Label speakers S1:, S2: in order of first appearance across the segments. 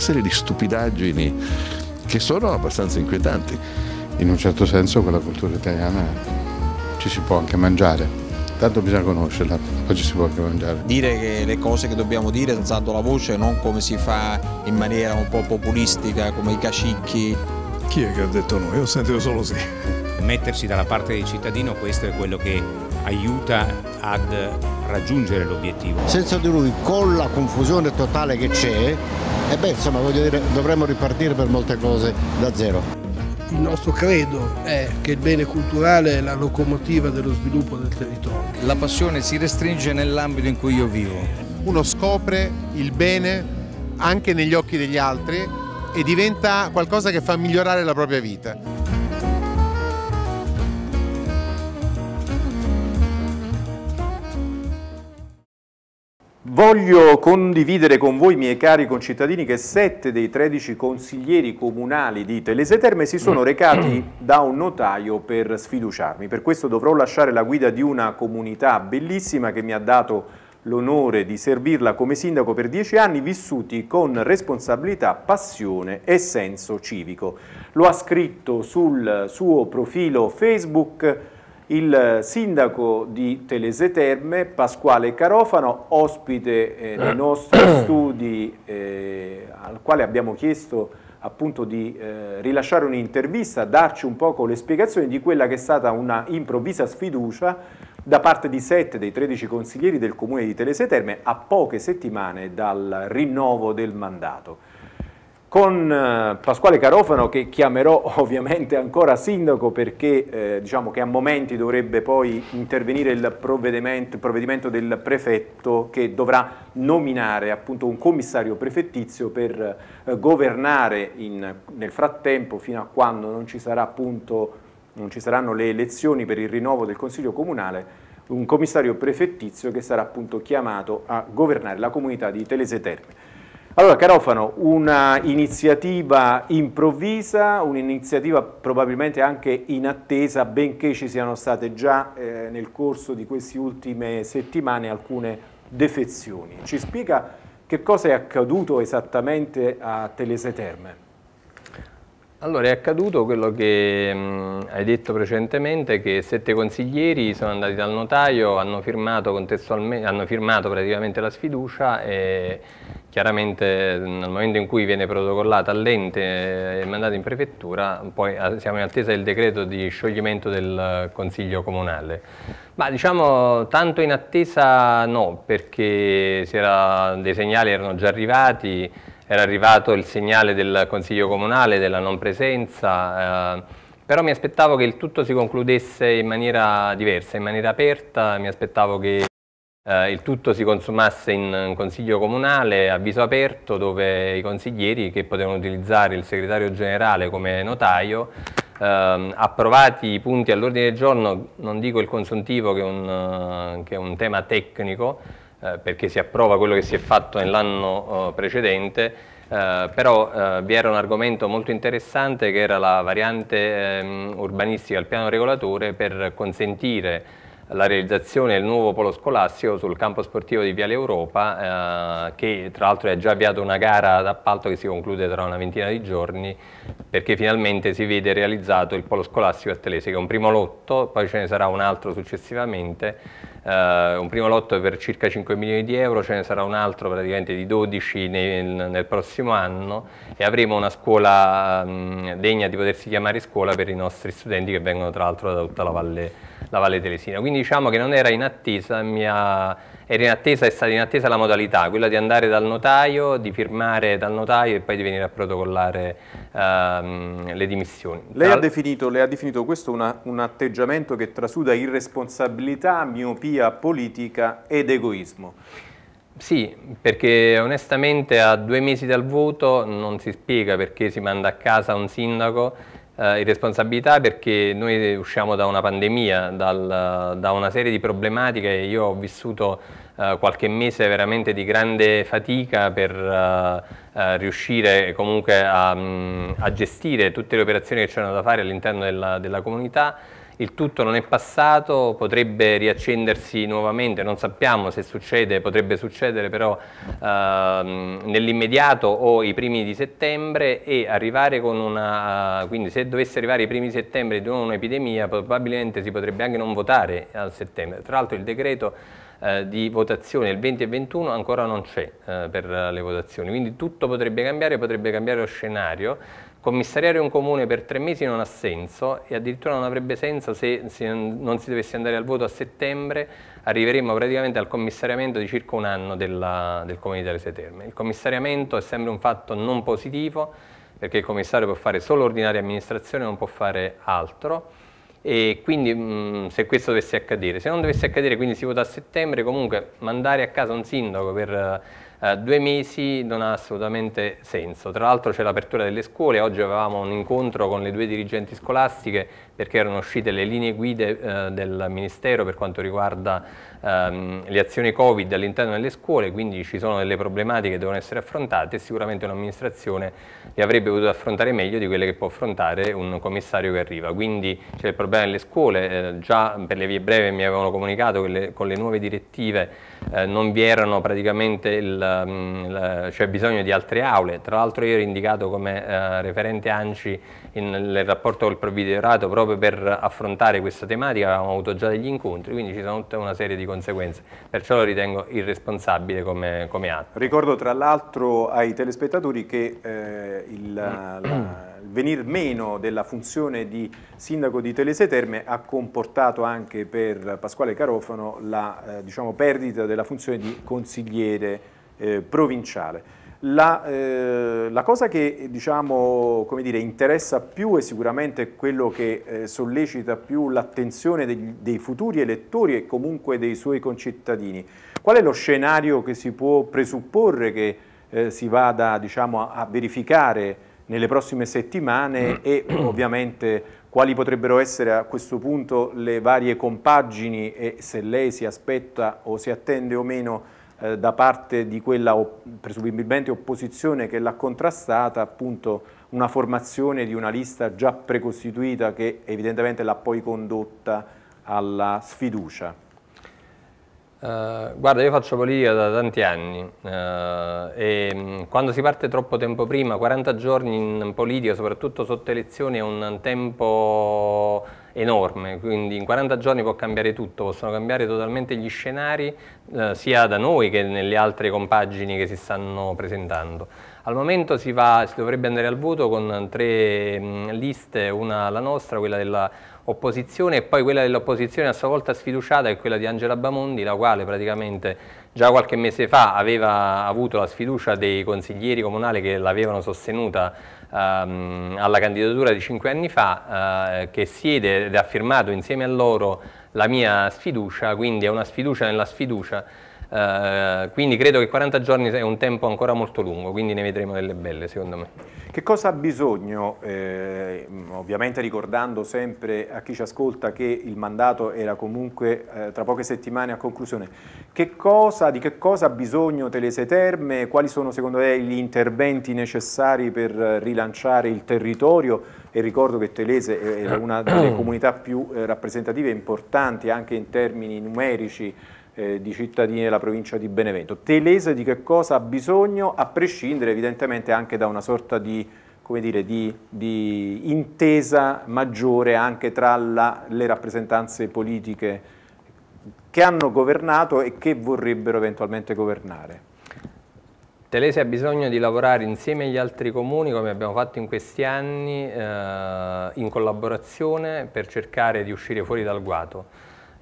S1: serie di stupidaggini che sono abbastanza inquietanti. In un certo senso con la cultura italiana ci si può anche mangiare. Tanto bisogna conoscerla, poi ci si può anche mangiare. Dire che le cose che dobbiamo dire alzando la voce, non come si fa in maniera un po' populistica, come i cacicchi. Chi è che ha detto noi? ho sentito solo sì. Mettersi dalla parte del cittadino, questo è quello che aiuta ad raggiungere l'obiettivo. Senza di lui, con la confusione totale che c'è, e eh beh, insomma, voglio dire, dovremmo ripartire per molte cose da zero.
S2: Il nostro credo è che il bene culturale è la locomotiva dello sviluppo del territorio. La passione si restringe nell'ambito in cui io vivo. Uno scopre il bene anche negli occhi degli altri e diventa qualcosa che fa migliorare la propria vita.
S1: Voglio condividere con voi, miei cari concittadini, che sette dei 13 consiglieri comunali di Telese Terme si sono mm. recati da un notaio per sfiduciarmi. Per questo dovrò lasciare la guida di una comunità bellissima che mi ha dato l'onore di servirla come sindaco per dieci anni, vissuti con responsabilità, passione e senso civico. Lo ha scritto sul suo profilo Facebook il sindaco di Telese Terme, Pasquale Carofano, ospite eh, nei eh. nostri studi eh, al quale abbiamo chiesto appunto di eh, rilasciare un'intervista, darci un poco le spiegazioni di quella che è stata una improvvisa sfiducia da parte di sette dei 13 consiglieri del comune di Telese Terme a poche settimane dal rinnovo del mandato con eh, Pasquale Carofano che chiamerò ovviamente ancora sindaco perché eh, diciamo che a momenti dovrebbe poi intervenire il provvedimento, provvedimento, del prefetto che dovrà nominare appunto un commissario prefettizio per eh, governare in, nel frattempo fino a quando non ci, appunto, non ci saranno le elezioni per il rinnovo del Consiglio Comunale un commissario prefettizio che sarà appunto chiamato a governare la comunità di Telese Terme. Allora Carofano, una iniziativa improvvisa, un'iniziativa probabilmente anche inattesa, benché ci siano state già eh, nel corso di queste ultime settimane alcune defezioni. Ci spiega che cosa è accaduto esattamente a Telese Terme?
S2: Allora è accaduto quello che mh, mm, hai detto precedentemente, che sette consiglieri sono andati dal notaio, hanno firmato, hanno firmato praticamente la sfiducia e Chiaramente mm, nel momento in cui viene protocollata all'ente e mandata in prefettura, poi eh, siamo in attesa del decreto di scioglimento del Consiglio Comunale. Ma diciamo tanto in attesa no, perché era, dei segnali erano già arrivati, era arrivato il segnale del Consiglio Comunale della non presenza, eh, però mi aspettavo che il tutto si concludesse in maniera diversa, in maniera aperta, mi aspettavo che eh, il tutto si consumasse in un consiglio comunale a viso aperto dove i consiglieri che potevano utilizzare il segretario generale come notaio ehm, approvati i punti all'ordine del giorno, non dico il consuntivo che è un, eh, che è un tema tecnico eh, perché si approva quello che si è fatto nell'anno eh, precedente Uh, però uh, vi era un argomento molto interessante che era la variante um, urbanistica al piano regolatore per consentire la realizzazione del nuovo polo scolastico sul campo sportivo di Viale Europa eh, che tra l'altro è già avviata una gara d'appalto che si conclude tra una ventina di giorni perché finalmente si vede realizzato il polo scolastico a Telese che è un primo lotto, poi ce ne sarà un altro successivamente eh, un primo lotto per circa 5 milioni di euro, ce ne sarà un altro praticamente di 12 nel, nel prossimo anno e avremo una scuola mh, mm, degna di potersi chiamare scuola per i nostri studenti che vengono tra l'altro da tutta la valle, la valle Telesina. Quindi diciamo che non era in attesa, mi ha attesa, è stata in attesa la modalità, quella di andare dal notaio, di firmare dal notaio e poi di venire a protocollare ehm, le dimissioni. Lei ha
S1: definito, lei ha definito questo una, un atteggiamento che trasuda irresponsabilità, miopia politica ed egoismo.
S2: Sì, perché onestamente a due mesi dal voto non si spiega perché si manda a casa un sindaco eh, irresponsabilità perché noi usciamo da una pandemia, dal, da una serie di problematiche. Io ho vissuto eh, qualche mese veramente di grande fatica per eh, eh riuscire comunque a, mm, a, gestire tutte le operazioni che c'erano da fare all'interno della, della comunità il tutto non è passato, potrebbe riaccendersi nuovamente, non sappiamo se succede, potrebbe succedere però ehm, nell'immediato o i primi di settembre e arrivare con una, eh, quindi se dovesse arrivare i primi di settembre di un'epidemia probabilmente si potrebbe anche non votare a settembre, tra l'altro il decreto eh, di votazione il 20 e 21 ancora non c'è eh, per le votazioni, quindi tutto potrebbe cambiare, potrebbe cambiare lo scenario Commissariare un comune per tre mesi non ha senso e addirittura non avrebbe senso se, se non si dovesse andare al voto a settembre, arriveremmo praticamente al commissariamento di circa un anno della, del comune di Telese Terme. Il commissariamento è sempre un fatto non positivo perché il commissario può fare solo ordinaria amministrazione, non può fare altro e quindi mh, mm, se questo dovesse accadere, se non dovesse accadere quindi si vota a settembre comunque mandare a casa un sindaco per eh, due mesi non ha assolutamente senso. Tra l'altro c'è l'apertura delle scuole, oggi avevamo un incontro con le due dirigenti scolastiche perché erano uscite le linee guide eh, del Ministero per quanto riguarda ehm, le azioni Covid all'interno delle scuole, quindi ci sono delle problematiche che devono essere affrontate e sicuramente un'amministrazione le avrebbe potuto affrontare meglio di quelle che può affrontare un commissario che arriva. Quindi c'è il problema delle scuole, eh, già per le vie breve mi avevano comunicato che le, con le nuove direttive eh, non vi erano praticamente il, mh, mm, il, cioè bisogno di altre aule, tra l'altro io ero indicato come eh, referente ANCI in, nel rapporto col provvedimento proprio proprio per affrontare questa tematica avevamo avuto già degli incontri, quindi ci sono tutta una serie di conseguenze, perciò lo ritengo irresponsabile come, come atto.
S1: Ricordo tra l'altro ai telespettatori che eh, il, la, il venir meno della funzione di sindaco di Telese Terme ha comportato anche per Pasquale Carofano la eh, diciamo, perdita della funzione di consigliere eh, provinciale. La, eh, la, cosa che diciamo, dire, interessa più e sicuramente quello che eh, sollecita più l'attenzione dei, dei, futuri elettori e comunque dei suoi concittadini, qual è lo scenario che si può presupporre che eh, si vada diciamo, a, a, verificare nelle prossime settimane mm. e ovviamente quali potrebbero essere a questo punto le varie compagini e se lei si aspetta o si attende o meno eh, da parte di quella presumibilmente opposizione che l'ha contrastata, appunto una formazione di una lista già precostituita che evidentemente l'ha poi condotta alla sfiducia.
S2: Uh, guarda, io faccio politica da tanti anni uh, e mh, mm, quando si parte troppo tempo prima, 40 giorni in politica, soprattutto sotto elezioni, è un tempo enorme, quindi in 40 giorni può cambiare tutto, possono cambiare totalmente gli scenari eh, sia da noi che nelle altre compagini che si stanno presentando. Al momento si, va, si dovrebbe andare al voto con tre mh, mm, liste, una la nostra, quella dell'opposizione e poi quella dell'opposizione a sua volta sfiduciata è quella di Angela Bamondi, la quale praticamente già qualche mese fa aveva avuto la sfiducia dei consiglieri comunali che l'avevano sostenuta ehm, alla candidatura di cinque anni fa eh, che siede ed ha firmato insieme a loro la mia sfiducia, quindi è una sfiducia nella sfiducia eh, quindi credo che 40 giorni è un tempo ancora molto lungo, quindi ne vedremo delle belle secondo me.
S1: Che cosa ha bisogno, eh, ovviamente ricordando sempre a chi ci ascolta che il mandato era comunque eh, tra poche settimane a conclusione, che cosa, di che cosa ha bisogno Telese Terme, quali sono secondo lei gli interventi necessari per rilanciare il territorio e ricordo che Telese è una delle comunità più eh, rappresentative e importanti anche in termini numerici eh, di cittadini della provincia di Benevento. Telese di che cosa ha bisogno, a prescindere evidentemente anche da una sorta di, dire, di, di intesa maggiore anche tra la, le rappresentanze politiche che hanno governato e che vorrebbero eventualmente governare.
S2: Telese ha bisogno di lavorare insieme agli altri comuni, come abbiamo fatto in questi anni, eh, in collaborazione per cercare di uscire fuori dal guato.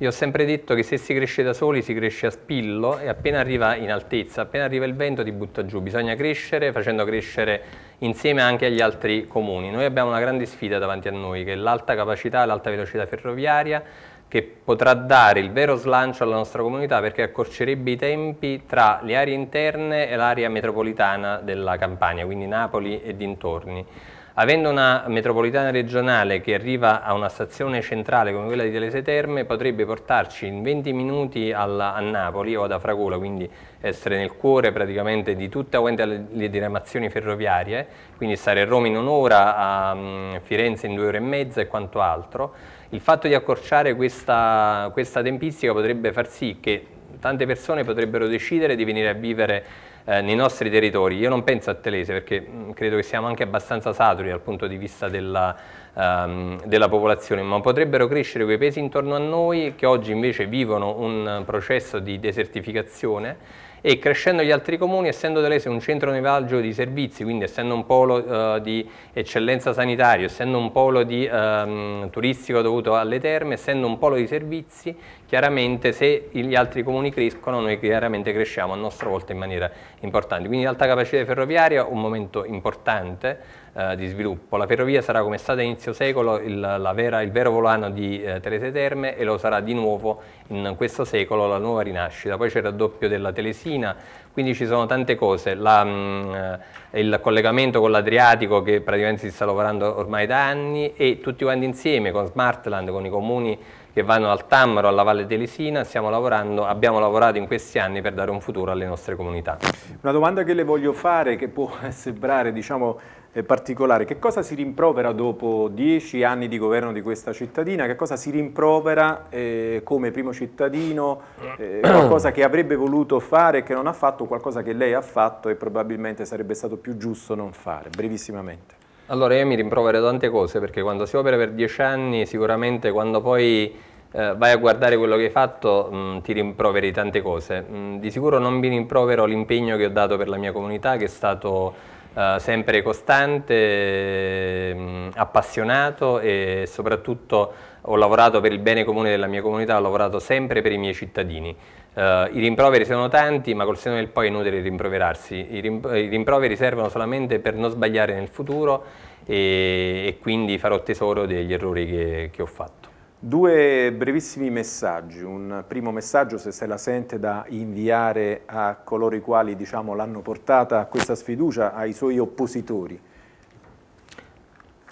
S2: Io ho sempre detto che se si cresce da soli si cresce a spillo e appena arriva in altezza, appena arriva il vento ti butta giù, bisogna crescere facendo crescere insieme anche agli altri comuni. Noi abbiamo una grande sfida davanti a noi che è l'alta capacità, l'alta velocità ferroviaria che potrà dare il vero slancio alla nostra comunità perché accorcerebbe i tempi tra le aree interne e l'area metropolitana della Campania, quindi Napoli e dintorni. Avendo una metropolitana regionale che arriva a una stazione centrale come quella di Telese Terme potrebbe portarci in 20 minuti alla, a Napoli o ad Afragola, quindi essere nel cuore praticamente di tutte le, le diramazioni ferroviarie, quindi stare a Roma in un'ora, a mm, Firenze in due ore e mezza e quanto altro. Il fatto di accorciare questa, questa tempistica potrebbe far sì che tante persone potrebbero decidere di venire a vivere eh, nei nostri territori. Io non penso a Telese perché mh, mm, credo che siamo anche abbastanza saturi dal punto di vista della, ehm, della, popolazione, ma potrebbero crescere quei paesi intorno a noi che oggi invece vivono un processo di desertificazione e crescendo gli altri comuni, essendo Telese un centro nevralgico di servizi, quindi essendo un polo eh, di eccellenza sanitaria, essendo un polo di, ehm, turistico dovuto alle terme, essendo un polo di servizi, chiaramente se gli altri comuni crescono noi chiaramente cresciamo a nostra volta in maniera importante. Quindi l'alta capacità ferroviaria è un momento importante eh, di sviluppo. La ferrovia sarà come è stata inizio secolo il, vera, il vero volano di eh, Telese Terme e lo sarà di nuovo in questo secolo la nuova rinascita. Poi c'è il raddoppio della Telesina, quindi ci sono tante cose. La, mh, mm, eh, il collegamento con l'Adriatico che praticamente si sta lavorando ormai da anni e tutti quanti insieme con Smartland, con i comuni che vanno al Tamaro alla Valle stiamo lavorando, abbiamo lavorato in questi anni per dare un futuro alle nostre comunità.
S1: Una domanda che le voglio fare, che può sembrare diciamo, eh, particolare, che cosa si rimprovera dopo dieci anni di governo di questa cittadina, che cosa si rimprovera eh, come primo cittadino, eh, qualcosa che avrebbe voluto fare e che non ha fatto, qualcosa che lei ha fatto e probabilmente sarebbe stato più giusto non fare, brevissimamente.
S2: Allora io mi rimprovero tante cose perché quando si opera per dieci anni sicuramente quando poi eh, vai a guardare quello che hai fatto mh, mm, ti rimproveri tante cose. Mh, mm, di sicuro non mi rimprovero l'impegno che ho dato per la mia comunità che è stato eh, sempre costante, mh, mm, appassionato e soprattutto ho lavorato per il bene comune della mia comunità, ho lavorato sempre per i miei cittadini. Uh, I rimproveri sono tanti, ma col seno del poi è inutile rimproverarsi. I, rim I, rimproveri servono solamente per non sbagliare nel futuro e, e quindi farò tesoro degli errori che, che ho fatto.
S1: Due brevissimi messaggi, un primo messaggio se se la sente da inviare a coloro i quali diciamo, l'hanno portata a questa sfiducia, ai suoi oppositori.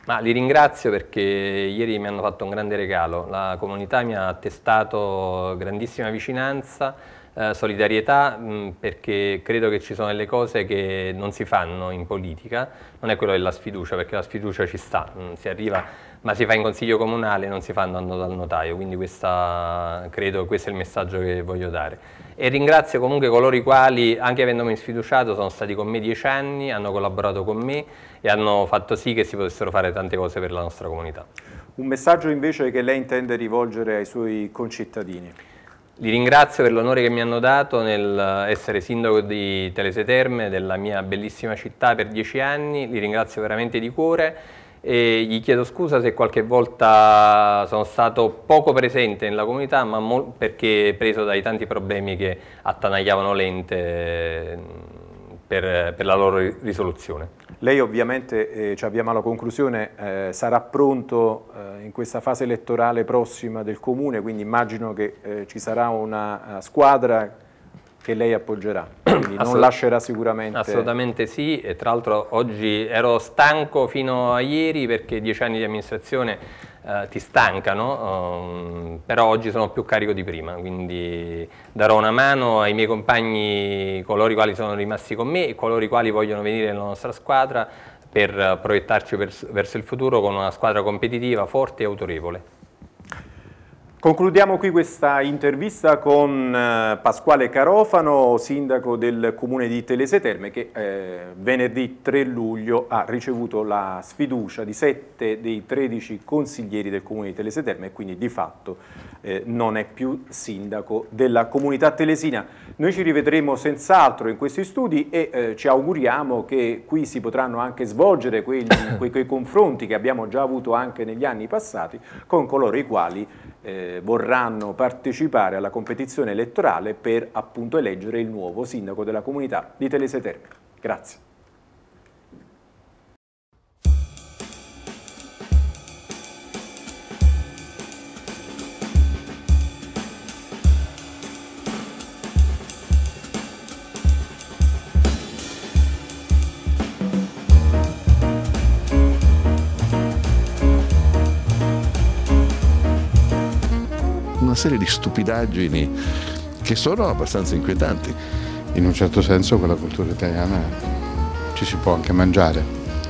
S2: Ma li ringrazio perché ieri mi hanno fatto un grande regalo, la comunità mi ha attestato grandissima vicinanza, eh, solidarietà mh, mm, perché credo che ci sono delle cose che non si fanno in politica, non è quello della sfiducia perché la sfiducia ci sta, mh, mm, si arriva ma si fa in consiglio comunale, non si fa andando dal notaio, quindi questa, credo questo è il messaggio che voglio dare. E ringrazio comunque coloro i quali, anche avendomi sfiduciato, sono stati con me dieci anni, hanno collaborato con me e hanno fatto sì che si potessero fare tante cose per la nostra comunità.
S1: Un messaggio invece che lei intende rivolgere ai suoi concittadini?
S2: Li ringrazio per l'onore che mi hanno dato nel essere sindaco di Telese Terme, della mia bellissima città per dieci anni, li ringrazio veramente di cuore e gli chiedo scusa se qualche volta sono stato poco presente nella comunità ma perché preso dai tanti problemi che attanagliavano l'ente per, per, la loro risoluzione.
S1: Lei ovviamente, eh, ci cioè avviamo alla conclusione, eh, sarà pronto eh, in questa fase elettorale prossima del Comune, quindi immagino che eh, ci sarà una eh, squadra che lei appoggerà, quindi non lascerà sicuramente.
S2: Assolutamente sì, e tra l'altro oggi ero stanco fino a ieri perché dieci anni di amministrazione eh, ti stancano, um, però oggi sono più carico di prima, quindi darò una mano ai miei compagni, coloro i quali sono rimasti con me e coloro i quali vogliono venire nella nostra squadra per proiettarci verso il futuro con una squadra competitiva, forte e autorevole.
S1: Concludiamo qui questa intervista con eh, Pasquale Carofano, sindaco del comune di Telese Terme, che eh, venerdì 3 luglio ha ricevuto la sfiducia di 7 dei 13 consiglieri del comune di Telese Terme e quindi di fatto eh, non è più sindaco della comunità telesina. Noi ci rivedremo senz'altro in questi studi e eh, ci auguriamo che qui si potranno anche svolgere quegli, quei, quei confronti che abbiamo già avuto anche negli anni passati con coloro i quali eh, vorranno partecipare alla competizione elettorale per appunto eleggere il nuovo sindaco della comunità di Telese Terme. Grazie. una serie di stupidaggini che sono abbastanza inquietanti. In un certo senso con la cultura italiana ci si può anche mangiare.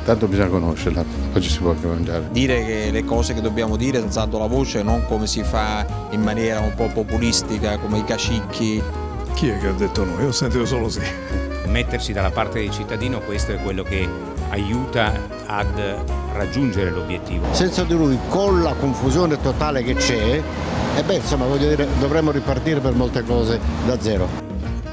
S1: Tanto bisogna conoscerla, poi ci si può anche mangiare.
S2: Dire che le cose che
S1: dobbiamo dire alzando la voce, non come si fa in maniera un po' populistica, come i cacicchi. Chi è che ha detto noi? ho sentito solo sì. Mettersi dalla parte del cittadino, questo è quello che aiuta ad raggiungere l'obiettivo. Senza di lui, con la confusione totale che c'è, e eh beh, insomma, voglio dire, dovremmo ripartire per molte cose
S2: da zero.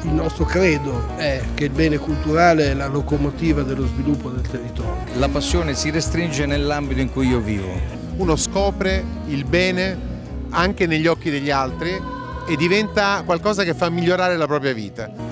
S2: Il nostro credo è che il bene culturale è la locomotiva dello sviluppo del territorio. La passione si restringe nell'ambito in cui io vivo. Uno scopre il bene anche negli occhi degli altri e diventa qualcosa che fa migliorare la propria vita.